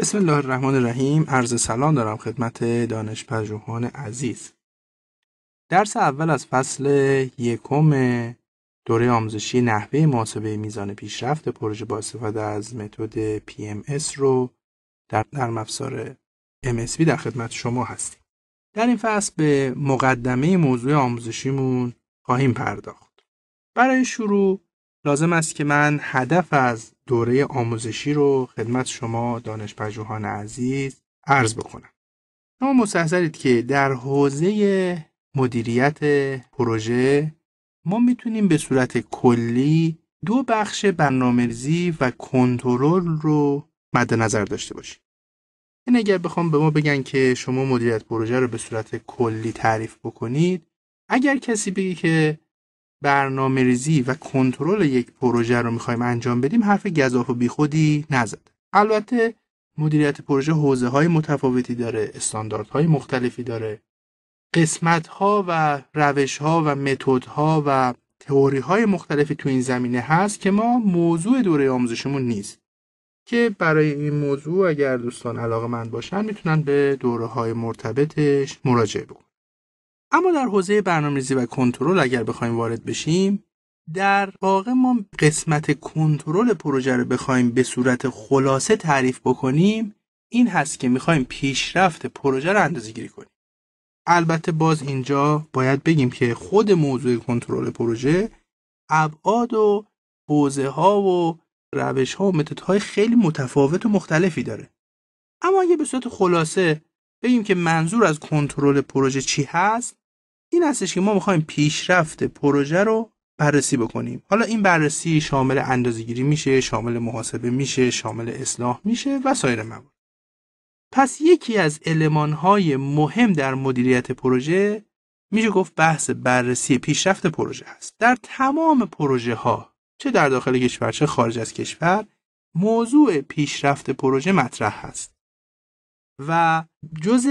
بسم الله الرحمن الرحیم عرض سلام دارم خدمت دانش پژوهان عزیز درس اول از فصل یکم دوره آموزشی نحوه محاسبه میزان پیشرفت پروژه با استفاده از متد PMS رو در نرم افزار MSB در خدمت شما هستیم در این فصل به مقدمه موضوع آموزشیمون خواهیم پرداخت برای شروع لازم است که من هدف از دوره آموزشی رو خدمت شما دانش پژوهان عزیز عرض بکنم شما مستحضرید که در حوزه مدیریت پروژه ما میتونیم به صورت کلی دو بخش برنامه‌ریزی و کنترل رو مد نظر داشته باشیم این یعنی اگر بخوام به ما بگن که شما مدیریت پروژه رو به صورت کلی تعریف بکنید اگر کسی بگی که برنامه ریزی و کنترل یک پروژه رو میخوایم انجام بدیم حرف گذاف و بیخودی نزد البته مدیریت پروژه حوزه های متفاوتی داره استانداردهای مختلفی داره قسمت ها و روش ها و متد ها و تئوری های مختلفی تو این زمینه هست که ما موضوع دوره آموزشمون نیست که برای این موضوع اگر دوستان علاقه من باشن میتونن به دوره های مرتبطش مراجعه بکنن اما در حوزه برنامه‌ریزی و کنترل اگر بخوایم وارد بشیم در واقع ما قسمت کنترل پروژه رو بخوایم به صورت خلاصه تعریف بکنیم این هست که میخوایم پیشرفت پروژه رو اندازه گیری کنیم البته باز اینجا باید بگیم که خود موضوع کنترل پروژه ابعاد و حوزه ها و روش ها و متد های خیلی متفاوت و مختلفی داره اما اگه به صورت خلاصه بگیم که منظور از کنترل پروژه چی هست این هستش که ما میخوایم پیشرفت پروژه رو بررسی بکنیم حالا این بررسی شامل اندازهگیری میشه شامل محاسبه میشه شامل اصلاح میشه و سایر موارد پس یکی از های مهم در مدیریت پروژه میشه گفت بحث بررسی پیشرفت پروژه است در تمام پروژه ها چه در داخل کشور چه خارج از کشور موضوع پیشرفت پروژه مطرح هست و جز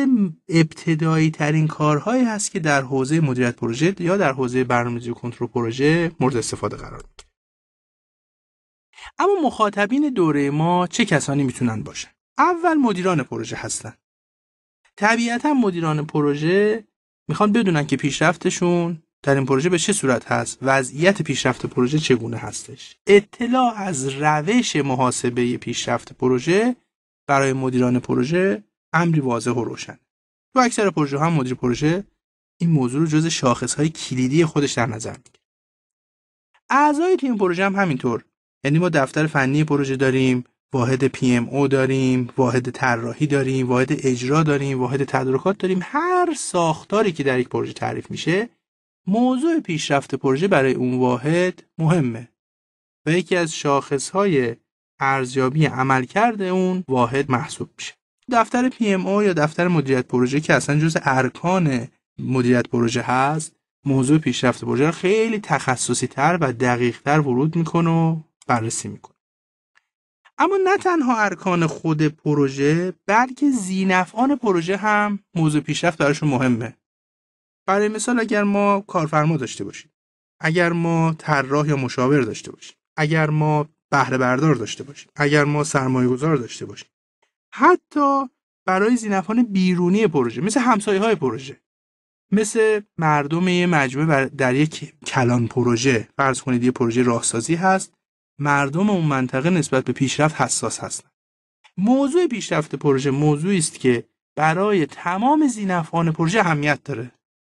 ابتدایی ترین کارهایی هست که در حوزه مدیریت پروژه یا در حوزه برنامه‌ریزی کنترل پروژه مورد استفاده قرار میگیره اما مخاطبین دوره ما چه کسانی میتونن باشن اول مدیران پروژه هستن طبیعتا مدیران پروژه میخوان بدونن که پیشرفتشون در این پروژه به چه صورت هست وضعیت پیشرفت پروژه چگونه هستش اطلاع از روش محاسبه پیشرفت پروژه برای مدیران پروژه امری واضح و روشن تو اکثر پروژه ها مدیر پروژه این موضوع رو جز های کلیدی خودش در نظر میگیره اعضای تیم پروژه هم همینطور یعنی ما دفتر فنی پروژه داریم واحد پی ام او داریم واحد طراحی داریم واحد اجرا داریم واحد تدارکات داریم هر ساختاری که در یک پروژه تعریف میشه موضوع پیشرفت پروژه برای اون واحد مهمه و یکی از های ارزیابی عملکرد اون واحد محسوب میشه دفتر پی ام او یا دفتر مدیریت پروژه که اصلا جز ارکان مدیریت پروژه هست موضوع پیشرفت پروژه خیلی تخصصی تر و دقیق تر ورود میکنه و بررسی میکن. اما نه تنها ارکان خود پروژه بلکه زینفعان پروژه هم موضوع پیشرفت براشون مهمه برای مثال اگر ما کارفرما داشته باشیم اگر ما طراح یا مشاور داشته باشیم اگر ما بهره بردار داشته باشیم اگر ما سرمایه گذار داشته باشیم حتی برای زینفان بیرونی پروژه مثل همسایه های پروژه مثل مردم یه مجموعه در یک کلان پروژه فرض کنید یه پروژه راهسازی هست مردم اون منطقه نسبت به پیشرفت حساس هستند موضوع پیشرفت پروژه موضوعی است که برای تمام زینفان پروژه اهمیت داره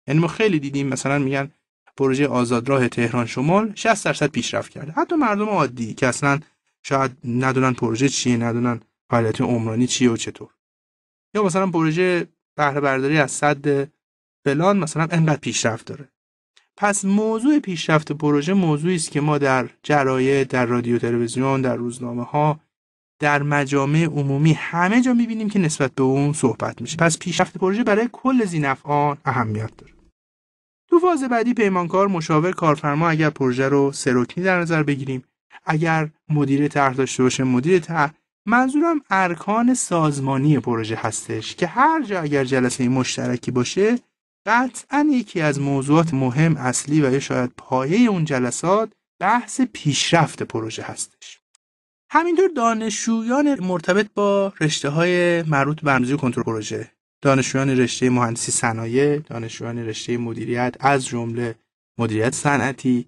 یعنی ما خیلی دیدیم مثلا میگن پروژه آزادراه تهران شمال 60 درصد پیشرفت کرده حتی مردم عادی که اصلا شاید ندونن پروژه چیه ندونن حالت عمرانی چیه و چطور یا مثلا پروژه بهره برداری از صد فلان مثلا انقدر پیشرفت داره پس موضوع پیشرفت پروژه موضوعی است که ما در جراید در رادیو تلویزیون در روزنامه ها در مجامع عمومی همه جا میبینیم که نسبت به اون صحبت میشه پس پیشرفت پروژه برای کل زینفعان اهمیت داره تو فاز بعدی پیمانکار مشاور کارفرما اگر پروژه رو سرکنی در نظر بگیریم اگر مدیر طرح داشته باشه مدیر طرح منظورم ارکان سازمانی پروژه هستش که هر جا اگر جلسه مشترکی باشه قطعا یکی از موضوعات مهم اصلی و یا شاید پایه اون جلسات بحث پیشرفت پروژه هستش همینطور دانشجویان مرتبط با رشته های مربوط به کنترل پروژه دانشجویان رشته مهندسی صنایع دانشجویان رشته مدیریت از جمله مدیریت صنعتی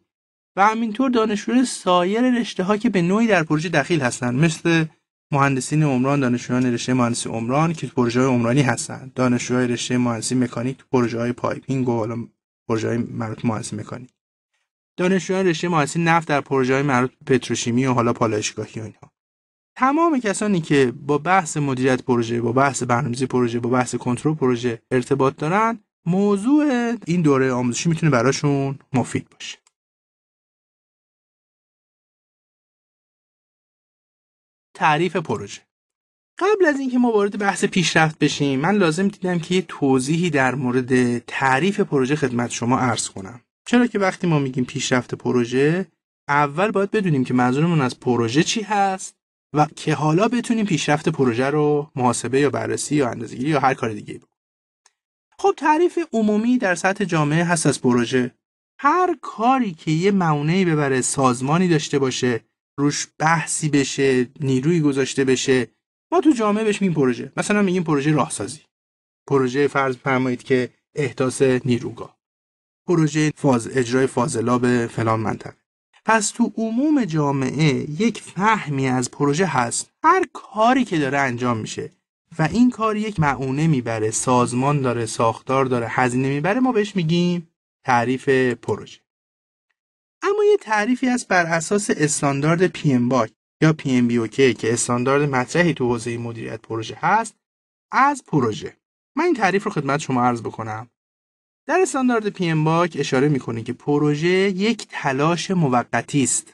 و همینطور دانشجویان سایر رشته که به نوعی در پروژه دخیل هستند مثل مهندسین عمران دانشجویان رشته مهندسی عمران که پروژه های عمرانی هستند دانشجوهای رشته مهندسی مکانیک پروژه های پایپینگ و حالا پروژه های مربوط مهندسی مکانیک دانشجویان رشته مهندسی نفت در پروژه های مربوط پتروشیمی و حالا پالایشگاهی و اینها تمام کسانی که با بحث مدیریت پروژه با بحث برنامه‌ریزی پروژه با بحث کنترل پروژه ارتباط دارن موضوع این دوره آموزشی میتونه براشون مفید باشه تعریف پروژه قبل از اینکه ما وارد بحث پیشرفت بشیم من لازم دیدم که یه توضیحی در مورد تعریف پروژه خدمت شما عرض کنم چرا که وقتی ما میگیم پیشرفت پروژه اول باید بدونیم که منظورمون از پروژه چی هست و که حالا بتونیم پیشرفت پروژه رو محاسبه یا بررسی یا اندازه‌گیری یا هر کار دیگه بکنیم خب تعریف عمومی در سطح جامعه هست از پروژه هر کاری که یه معنی ببره سازمانی داشته باشه روش بحثی بشه نیروی گذاشته بشه ما تو جامعه بهش میگیم پروژه مثلا میگیم پروژه راهسازی پروژه فرض فرمایید که احداث نیروگاه پروژه فاز اجرای به فلان منطقه پس تو عموم جامعه یک فهمی از پروژه هست هر کاری که داره انجام میشه و این کار یک معونه میبره سازمان داره ساختار داره هزینه میبره ما بهش میگیم تعریف پروژه اما یه تعریفی از بر اساس استاندارد پی ام باک یا پی ام بی اوکی که استاندارد مطرحی تو حوزه مدیریت پروژه هست از پروژه من این تعریف رو خدمت شما عرض بکنم در استاندارد پی ام باک اشاره میکنه که پروژه یک تلاش موقتی است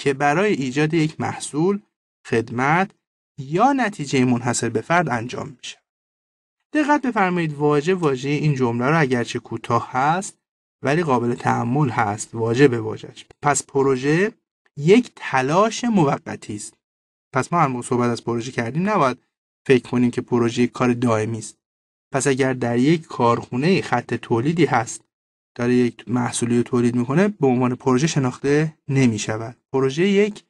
که برای ایجاد یک محصول، خدمت یا نتیجه منحصر به فرد انجام میشه. دقت بفرمایید واژه واژه این جمله رو اگرچه کوتاه هست ولی قابل تحمل هست واجبه به پس پروژه یک تلاش موقتی است پس ما هم صحبت از پروژه کردیم نباید فکر کنیم که پروژه کار دائمی است پس اگر در یک کارخونه خط تولیدی هست داره یک محصولی رو تولید میکنه به عنوان پروژه شناخته شود پروژه یک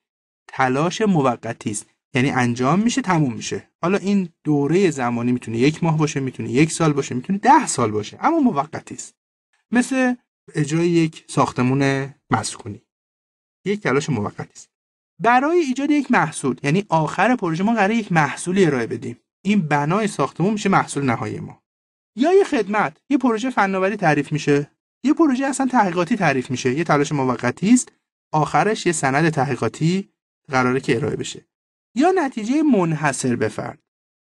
تلاش موقتی است یعنی انجام میشه تموم میشه حالا این دوره زمانی میتونه یک ماه باشه میتونه یک سال باشه میتونه ده سال باشه اما موقتی است مثل اجرای یک ساختمون مسکونی یک تلاش موقتی است برای ایجاد یک محصول یعنی آخر پروژه ما قراره یک محصولی ارائه بدیم این بنای ساختمون میشه محصول نهایی ما یا یه خدمت یه پروژه فناوری تعریف میشه یه پروژه اصلا تحقیقاتی تعریف میشه یه تلاش موقتی است آخرش یه سند تحقیقاتی قراره که ارائه بشه یا نتیجه منحصر به فرد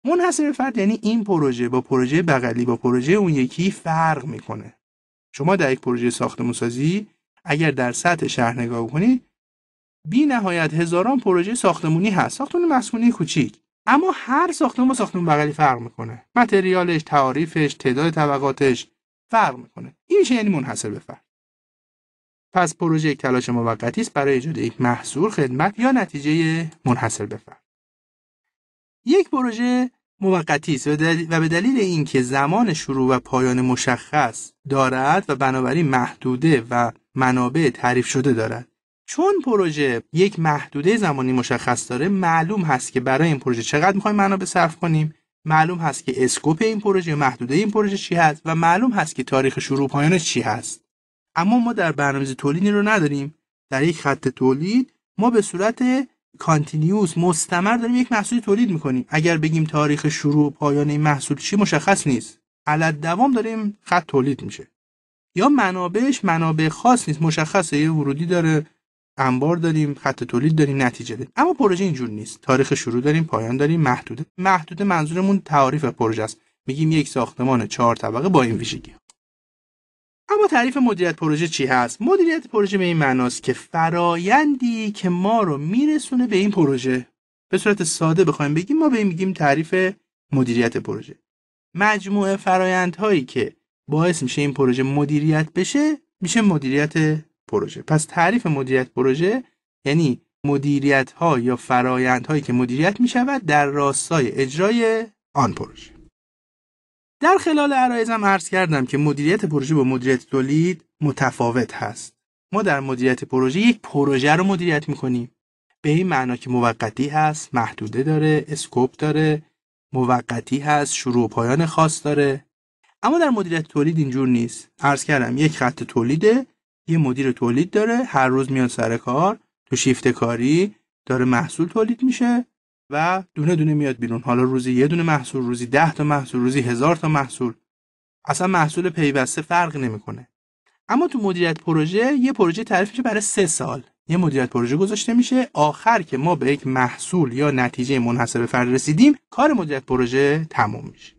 منحصر به فرد یعنی این پروژه با پروژه بغلی با پروژه اون یکی فرق میکنه شما در یک پروژه ساختمون اگر در سطح شهر نگاه کنید بی نهایت هزاران پروژه ساختمونی هست ساختمون مسکونی کوچیک اما هر ساختمون ساختمون بغلی فرق میکنه متریالش تعاریفش تعداد طبقاتش فرق میکنه این میشه یعنی منحصر به فرد پس پروژه یک تلاش موقتی است برای ایجاد یک محصول خدمت یا نتیجه منحصر به فرد یک پروژه موقتی است و به دلیل اینکه زمان شروع و پایان مشخص دارد و بنابراین محدوده و منابع تعریف شده دارد چون پروژه یک محدوده زمانی مشخص داره معلوم هست که برای این پروژه چقدر میخوایم منابع صرف کنیم معلوم هست که اسکوپ این پروژه محدوده این پروژه چی هست و معلوم هست که تاریخ شروع پایانش چی هست اما ما در برنامه تولیدی رو نداریم در یک خط تولید ما به صورت کانتینیوس مستمر داریم یک محصول تولید میکنیم اگر بگیم تاریخ شروع و پایان این محصول چی مشخص نیست علت دوام داریم خط تولید میشه یا منابعش منابع خاص نیست مشخصه یه ورودی داره انبار داریم خط تولید داریم نتیجه داریم اما پروژه اینجور نیست تاریخ شروع داریم پایان داریم محدوده محدوده منظورمون تعاریف پروژه است میگیم یک ساختمان چهار طبقه با این ویژگی اما تعریف مدیریت پروژه چی هست؟ مدیریت پروژه به این معناست که فرایندی که ما رو میرسونه به این پروژه به صورت ساده بخوایم بگیم ما به این میگیم تعریف مدیریت پروژه مجموعه فرایندهایی که باعث میشه این پروژه مدیریت بشه میشه مدیریت پروژه پس تعریف مدیریت پروژه یعنی مدیریت یا فرایند که مدیریت می در راستای اجرای آن پروژه در خلال عرایزم عرض کردم که مدیریت پروژه با مدیریت تولید متفاوت هست ما در مدیریت پروژه یک پروژه رو مدیریت میکنیم به این معنا که موقتی هست محدوده داره اسکوپ داره موقتی هست شروع و پایان خاص داره اما در مدیریت تولید اینجور نیست عرض کردم یک خط تولیده یه مدیر تولید داره هر روز میاد سر کار تو شیفت کاری داره محصول تولید میشه و دونه دونه میاد بیرون حالا روزی یه دونه محصول روزی ده تا محصول روزی هزار تا محصول اصلا محصول پیوسته فرق نمیکنه اما تو مدیریت پروژه یه پروژه تعریف میشه برای سه سال یه مدیریت پروژه گذاشته میشه آخر که ما به یک محصول یا نتیجه منحصر به فرد رسیدیم کار مدیریت پروژه تموم میشه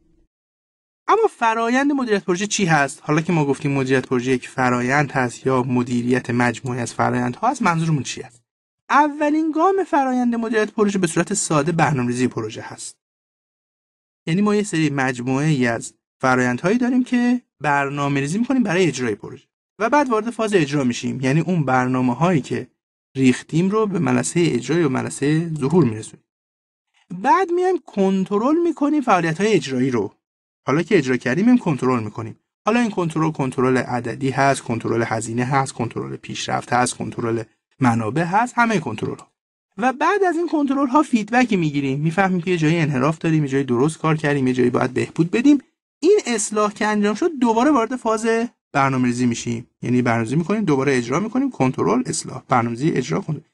اما فرایند مدیریت پروژه چی هست حالا که ما گفتیم مدیریت پروژه یک فرایند هست یا مدیریت مجموعی از فرایندها هست منظورمون چی هست اولین گام فرایند مدیریت پروژه به صورت ساده برنامه‌ریزی پروژه هست یعنی ما یه سری مجموعه ای از فرایندهایی داریم که برنامه ریزی میکنیم برای اجرای پروژه و بعد وارد فاز اجرا میشیم یعنی اون برنامه هایی که ریختیم رو به ملسه اجرای و ملسه ظهور میرسونیم بعد میایم کنترل میکنیم فعالیت های اجرایی رو حالا که اجرا کردیم میایم کنترل میکنیم حالا این کنترل کنترل عددی هست کنترل هزینه هست کنترل پیشرفت هست کنترل منابع هست همه کنترل ها و بعد از این کنترل ها فیدبک میگیریم میفهمیم که یه جایی انحراف داریم یه جایی درست کار کردیم یه جایی باید بهبود بدیم این اصلاح که انجام شد دوباره وارد فاز برنامه‌ریزی میشیم یعنی برنامه‌ریزی میکنیم دوباره اجرا میکنیم کنترل اصلاح برنامه‌ریزی اجرا کنیم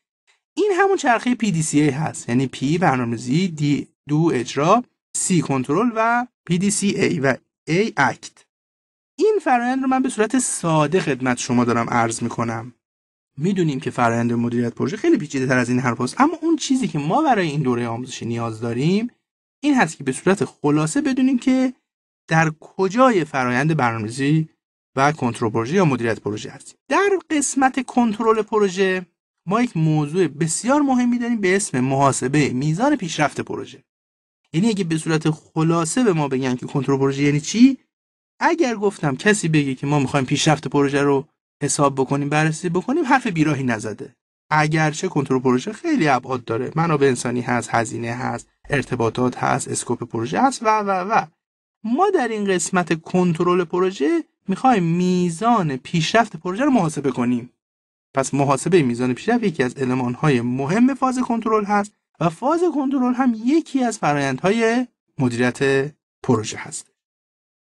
این همون چرخه ای هست یعنی پی برنامه‌ریزی D دو اجرا سی کنترل و ای و ای اکت این فرآیند رو من به صورت ساده خدمت شما دارم عرض میکنم میدونیم که فرآیند مدیریت پروژه خیلی پیچیده تر از این حرف هست. اما اون چیزی که ما برای این دوره آموزشی نیاز داریم این هست که به صورت خلاصه بدونیم که در کجای فرایند برنامه‌ریزی و کنترل پروژه یا مدیریت پروژه هستیم در قسمت کنترل پروژه ما یک موضوع بسیار مهمی داریم به اسم محاسبه میزان پیشرفت پروژه یعنی اگه به صورت خلاصه به ما بگن که کنترل پروژه یعنی چی اگر گفتم کسی بگه که ما میخوایم پیشرفت پروژه رو حساب بکنیم بررسی بکنیم حرف بیراهی نزده اگرچه کنترل پروژه خیلی ابعاد داره منابع انسانی هست هزینه هست ارتباطات هست اسکوپ پروژه هست و و و ما در این قسمت کنترل پروژه میخوایم میزان پیشرفت پروژه رو محاسبه کنیم پس محاسبه میزان پیشرفت یکی از المانهای مهم فاز کنترل هست و فاز کنترل هم یکی از فرایندهای مدیریت پروژه هست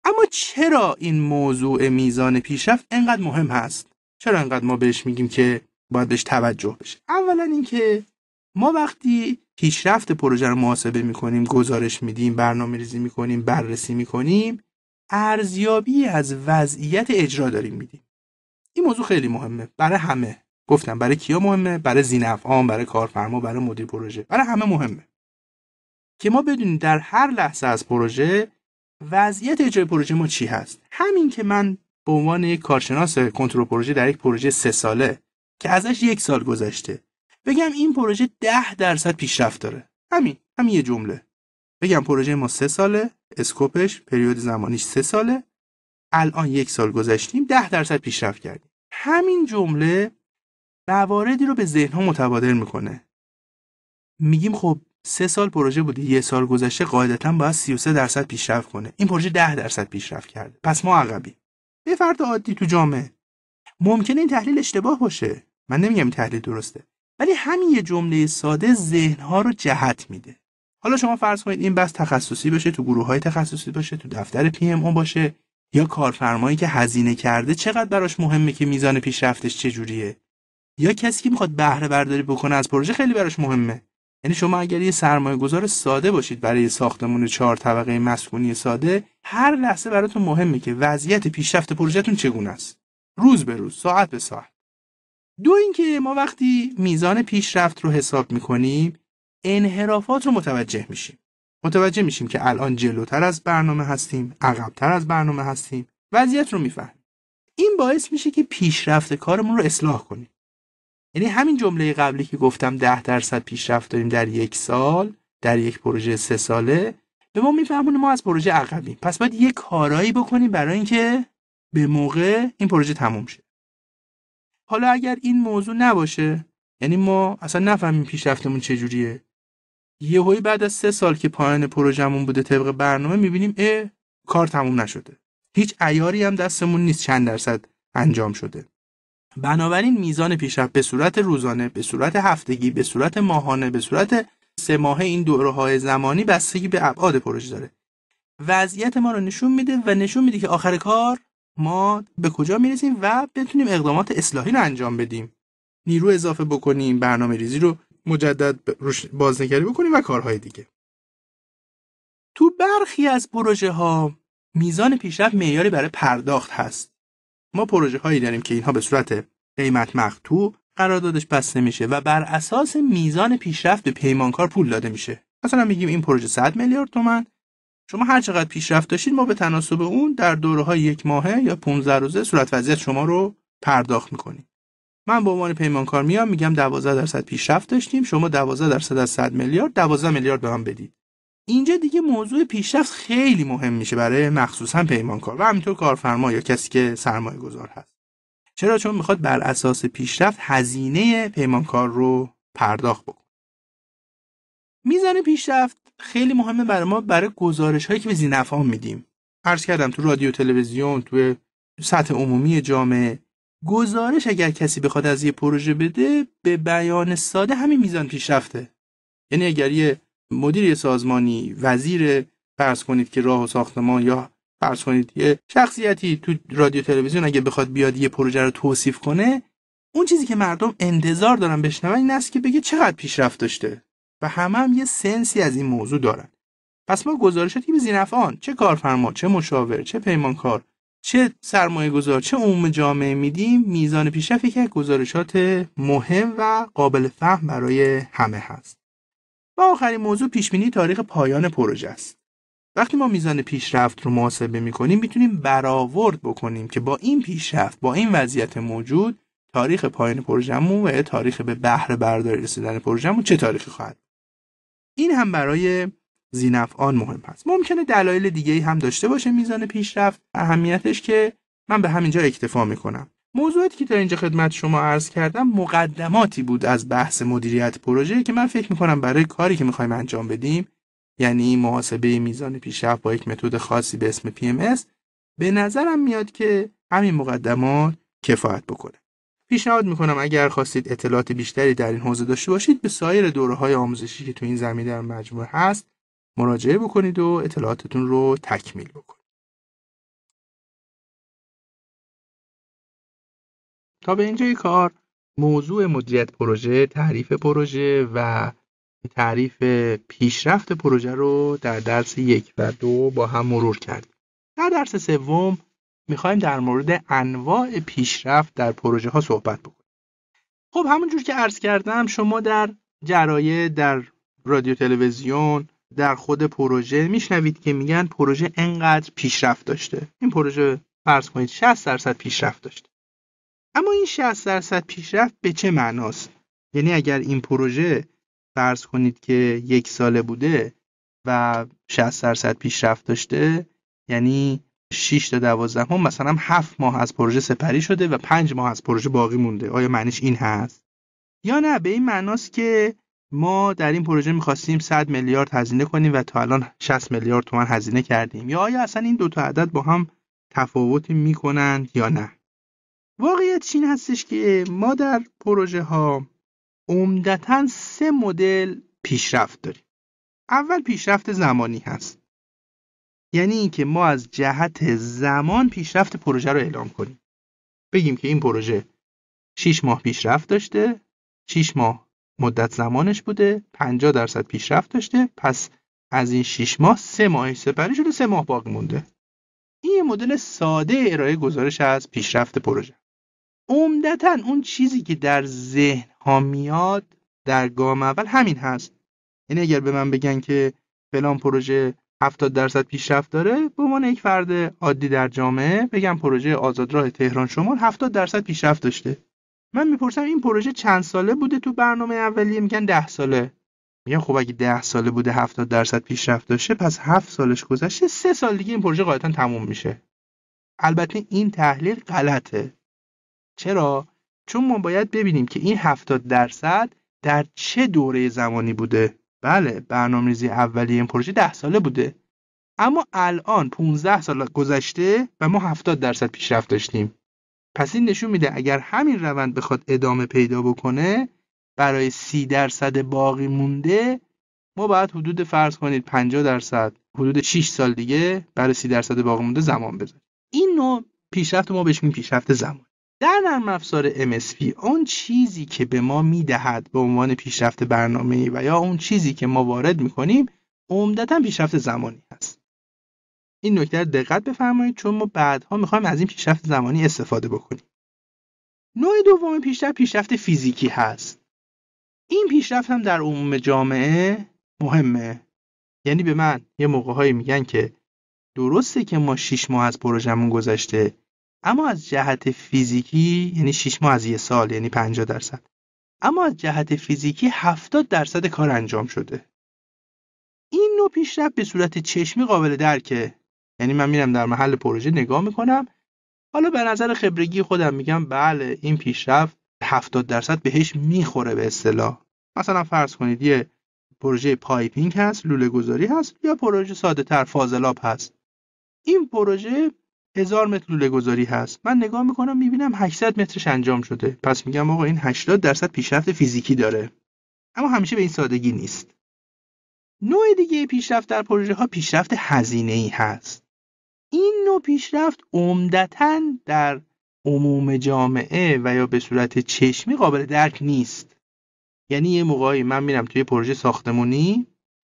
اما چرا این موضوع میزان پیشرفت انقدر مهم هست چرا انقدر ما بهش میگیم که باید بهش توجه بشه اولا اینکه ما وقتی پیشرفت پروژه رو محاسبه میکنیم گزارش میدیم برنامه ریزی میکنیم بررسی میکنیم ارزیابی از وضعیت اجرا داریم میدیم این موضوع خیلی مهمه برای همه گفتم برای کیا مهمه برای زینفعان برای کارفرما برای مدیر پروژه برای همه مهمه که ما بدونیم در هر لحظه از پروژه وضعیت اجرای پروژه ما چی هست همین که من به عنوان یک کارشناس کنترل پروژه در یک پروژه سه ساله که ازش یک سال گذشته بگم این پروژه ده درصد پیشرفت داره همین همین یه جمله بگم پروژه ما سه ساله اسکوپش پریود زمانیش سه ساله الان یک سال گذشتیم ده درصد پیشرفت کردیم همین جمله مواردی رو به ها متبادر میکنه میگیم خب سه سال پروژه بوده یه سال گذشته قاعدتا باید 33 درصد پیشرفت کنه این پروژه 10 درصد پیشرفت کرده پس ما عقبیم یه فرد عادی تو جامعه ممکنه این تحلیل اشتباه باشه من نمیگم این تحلیل درسته ولی همین یه جمله ساده ذهنها رو جهت میده حالا شما فرض کنید این بس تخصصی باشه تو گروه های تخصصی باشه تو دفتر پی ام باشه یا کارفرمایی که هزینه کرده چقدر براش مهمه که میزان پیشرفتش چجوریه یا کسی که میخواد بهره برداری بکنه از پروژه خیلی براش مهمه یعنی شما اگر یه سرمایه گذار ساده باشید برای ساختمون چهار طبقه مسکونی ساده هر لحظه براتون مهمه که وضعیت پیشرفت پروژهتون چگونه است روز به روز ساعت به ساعت دو اینکه ما وقتی میزان پیشرفت رو حساب میکنیم انحرافات رو متوجه میشیم متوجه میشیم که الان جلوتر از برنامه هستیم عقبتر از برنامه هستیم وضعیت رو میفهمیم این باعث میشه که پیشرفت کارمون رو اصلاح کنیم یعنی همین جمله قبلی که گفتم ده درصد پیشرفت داریم در یک سال در یک پروژه سه ساله به ما میفهمونه ما از پروژه عقبیم پس باید یه کارایی بکنیم برای اینکه به موقع این پروژه تموم شه حالا اگر این موضوع نباشه یعنی ما اصلا نفهمیم پیشرفتمون چجوریه یهویی بعد از سه سال که پایان پروژمون بوده طبق برنامه میبینیم اه کار تموم نشده هیچ ایاری هم دستمون نیست چند درصد انجام شده بنابراین میزان پیشرفت به صورت روزانه به صورت هفتگی به صورت ماهانه به صورت سه ماهه این دوره های زمانی بستگی به ابعاد پروژه داره وضعیت ما رو نشون میده و نشون میده که آخر کار ما به کجا میرسیم و بتونیم اقدامات اصلاحی رو انجام بدیم نیرو اضافه بکنیم برنامه ریزی رو مجدد بازنگری بکنیم و کارهای دیگه تو برخی از پروژه ها میزان پیشرفت معیاری برای پرداخت هست ما پروژه هایی داریم که اینها به صورت قیمت مقطوع قراردادش بسته میشه و بر اساس میزان پیشرفت به پیمانکار پول داده میشه مثلا میگیم این پروژه 100 میلیارد تومن شما هر چقدر پیشرفت داشتید ما به تناسب اون در دوره های یک ماهه یا 15 روزه صورت وضعیت شما رو پرداخت میکنیم من به عنوان پیمانکار میام میگم 12 درصد پیشرفت داشتیم شما 12 درصد از 100 میلیارد 12 میلیارد به من بدید اینجا دیگه موضوع پیشرفت خیلی مهم میشه برای مخصوصا پیمانکار و همینطور کارفرما یا کسی که سرمایه گذار هست چرا چون میخواد بر اساس پیشرفت هزینه پیمانکار رو پرداخت بکنه میزان پیشرفت خیلی مهمه برای ما برای گزارش هایی که به زینفا میدیم عرض کردم تو رادیو تلویزیون تو سطح عمومی جامعه گزارش اگر کسی بخواد از یه پروژه بده به بیان ساده همین میزان پیشرفته یعنی اگر یه مدیر سازمانی وزیر فرض کنید که راه و ساختمان یا فرض کنید یه شخصیتی تو رادیو تلویزیون اگه بخواد بیاد یه پروژه رو توصیف کنه اون چیزی که مردم انتظار دارن بشنون این است که بگه چقدر پیشرفت داشته و همه هم یه سنسی از این موضوع دارن پس ما گزارشاتی به زینفان چه کارفرما چه مشاور چه پیمانکار چه سرمایه گذار چه عموم جامعه میدیم میزان پیشرفت که گزارشات مهم و قابل فهم برای همه هست و آخرین موضوع پیشبینی تاریخ پایان پروژه است وقتی ما میزان پیشرفت رو محاسبه میکنیم میتونیم برآورد بکنیم که با این پیشرفت با این وضعیت موجود تاریخ پایان پروژهمون و تاریخ به بهره برداری رسیدن پروژهمون چه تاریخی خواهد این هم برای زینفعان مهم است ممکنه دلایل دیگه هم داشته باشه میزان پیشرفت اهمیتش که من به همینجا اکتفا میکنم موضوعاتی که تا اینجا خدمت شما عرض کردم مقدماتی بود از بحث مدیریت پروژه که من فکر میکنم برای کاری که میخوایم انجام بدیم یعنی محاسبه میزان پیشرفت با یک متد خاصی به اسم PMS به نظرم میاد که همین مقدمات کفایت بکنه پیشنهاد میکنم اگر خواستید اطلاعات بیشتری در این حوزه داشته باشید به سایر دوره های آموزشی که تو این زمینه در مجموعه هست مراجعه بکنید و اطلاعاتتون رو تکمیل بکنید تا به اینجای کار موضوع مدیریت پروژه تعریف پروژه و تعریف پیشرفت پروژه رو در درس یک و دو با هم مرور کردیم در درس سوم میخوایم در مورد انواع پیشرفت در پروژه ها صحبت بکنیم خب همونجور که عرض کردم شما در جرایه، در رادیو تلویزیون در خود پروژه میشنوید که میگن پروژه انقدر پیشرفت داشته این پروژه فرض کنید 60 درصد پیشرفت داشته اما این 60 درصد پیشرفت به چه معناست یعنی اگر این پروژه فرض کنید که یک ساله بوده و 60 درصد پیشرفت داشته یعنی 6 تا 12 هم مثلا 7 ماه از پروژه سپری شده و 5 ماه از پروژه باقی مونده آیا معنیش این هست یا نه به این معناست که ما در این پروژه میخواستیم 100 میلیارد هزینه کنیم و تا الان 60 میلیارد تومن هزینه کردیم یا آیا اصلا این دو تا عدد با هم تفاوتی میکنند یا نه واقعیت چین هستش که ما در پروژه ها عمدتا سه مدل پیشرفت داریم اول پیشرفت زمانی هست یعنی اینکه ما از جهت زمان پیشرفت پروژه رو اعلام کنیم بگیم که این پروژه 6 ماه پیشرفت داشته 6 ماه مدت زمانش بوده 50 درصد پیشرفت داشته پس از این 6 ماه سه ماه سپری شده سه ماه باقی مونده این مدل ساده ارائه گزارش از پیشرفت پروژه عمدتا اون چیزی که در ذهن ها میاد در گام اول همین هست یعنی اگر به من بگن که فلان پروژه 70 درصد پیشرفت داره به عنوان یک فرد عادی در جامعه بگم پروژه آزادراه تهران شمال 70 درصد پیشرفت داشته من میپرسم این پروژه چند ساله بوده تو برنامه اولیه میگن 10 ساله میگن خب اگه 10 ساله بوده 70 درصد پیشرفت داشته پس 7 سالش گذشته 3 سال دیگه این پروژه قاعدتا تموم میشه البته این تحلیل غلطه چرا چون ما باید ببینیم که این 70 درصد در چه دوره زمانی بوده بله ریزی اولی این پروژه 10 ساله بوده اما الان 15 سال گذشته و ما 70 درصد پیشرفت داشتیم پس این نشون میده اگر همین روند بخواد ادامه پیدا بکنه برای 30 درصد باقی مونده ما باید حدود فرض کنید 50 درصد حدود 6 سال دیگه برای 30 درصد باقی مونده زمان بذاریم این نوع پیشرفت ما بهش میگیم پیشرفت زمان در نرم افزار MSP اون چیزی که به ما میدهد به عنوان پیشرفت برنامه و یا اون چیزی که ما وارد میکنیم عمدتا پیشرفت زمانی هست این نکته رو دقت بفرمایید چون ما بعدها میخوایم از این پیشرفت زمانی استفاده بکنیم نوع دوم پیشرفت پیشرفت فیزیکی هست این پیشرفت هم در عموم جامعه مهمه یعنی به من یه موقع میگن که درسته که ما 6 ماه از پروژمون گذشته اما از جهت فیزیکی یعنی 6 ماه از یه سال یعنی 50 درصد اما از جهت فیزیکی 70 درصد کار انجام شده این نوع پیشرفت به صورت چشمی قابل درکه یعنی من میرم در محل پروژه نگاه میکنم حالا به نظر خبرگی خودم میگم بله این پیشرفت 70 درصد بهش میخوره به اصطلاح مثلا فرض کنید یه پروژه پایپینگ هست لوله گذاری هست یا پروژه ساده تر فاضلاب هست این پروژه هزار متر لوله گذاری هست من نگاه میکنم میبینم 800 مترش انجام شده پس میگم آقا این 80 درصد پیشرفت فیزیکی داره اما همیشه به این سادگی نیست نوع دیگه پیشرفت در پروژه ها پیشرفت هزینه ای هست این نوع پیشرفت عمدتا در عموم جامعه و یا به صورت چشمی قابل درک نیست یعنی یه موقعی من میرم توی پروژه ساختمونی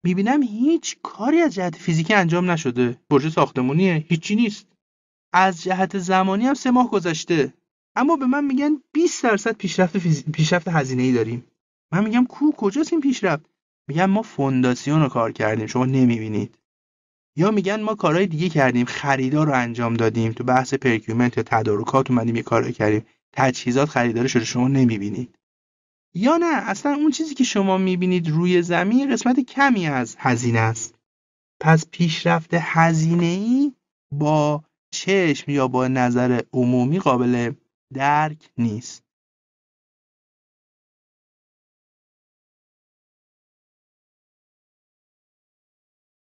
میبینم هیچ کاری از جهت فیزیکی انجام نشده پروژه ساختمونیه هیچی نیست از جهت زمانی هم سه ماه گذشته اما به من میگن 20 درصد پیشرفت فیز... پیشرفت هزینه ای داریم من میگم کو کجاست این پیشرفت میگن ما فونداسیون رو کار کردیم شما نمیبینید یا میگن ما کارهای دیگه کردیم خریدار رو انجام دادیم تو بحث پرکیومنت یا تدارکات اومدیم یه کارو کردیم تجهیزات خریدار شده شما نمیبینید یا نه اصلا اون چیزی که شما میبینید روی زمین قسمت کمی از هزینه است پس پیشرفت هزینه ای با چشم یا با نظر عمومی قابل درک نیست